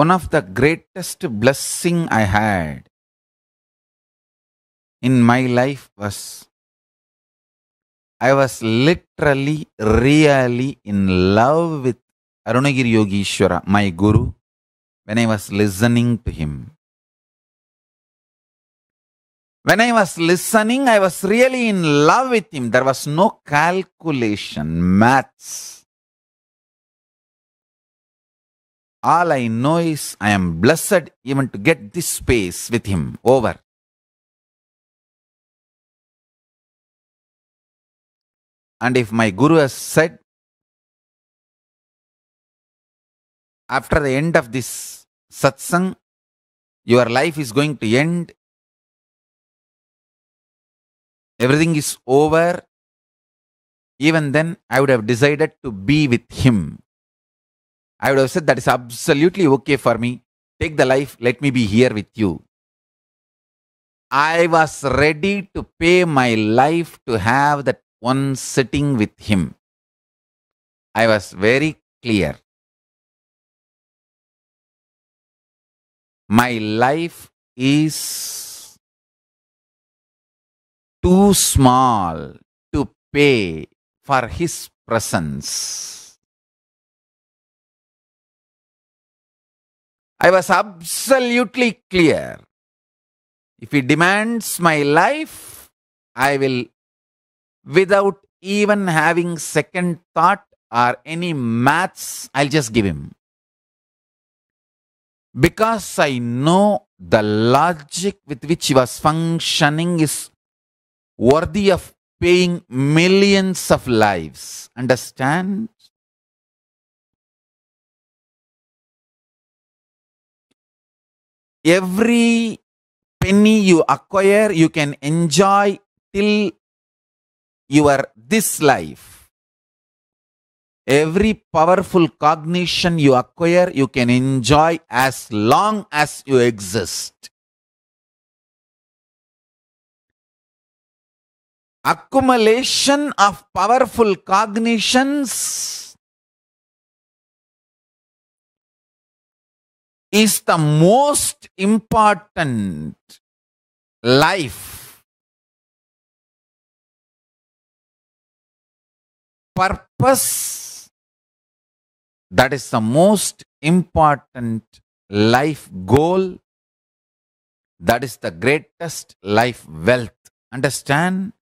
one of the greatest blessing I had in my life was I was literally, really in love with Arunagiri Yogi my guru, when I was listening to him. When I was listening, I was really in love with him. There was no calculation, maths. All I know is I am blessed even to get this space with Him. Over. And if my Guru has said, after the end of this satsang, your life is going to end, everything is over, even then I would have decided to be with Him. I would have said, That is absolutely okay for me. Take the life. Let me be here with you. I was ready to pay my life to have that one sitting with him. I was very clear. My life is too small to pay for his presence. I was absolutely clear. If he demands my life, I will, without even having second thought or any maths, I'll just give him. Because I know the logic with which he was functioning is worthy of paying millions of lives. Understand? every penny you acquire, you can enjoy till your this life. Every powerful cognition you acquire, you can enjoy as long as you exist. Accumulation of powerful cognitions is the most important life purpose that is the most important life goal that is the greatest life wealth understand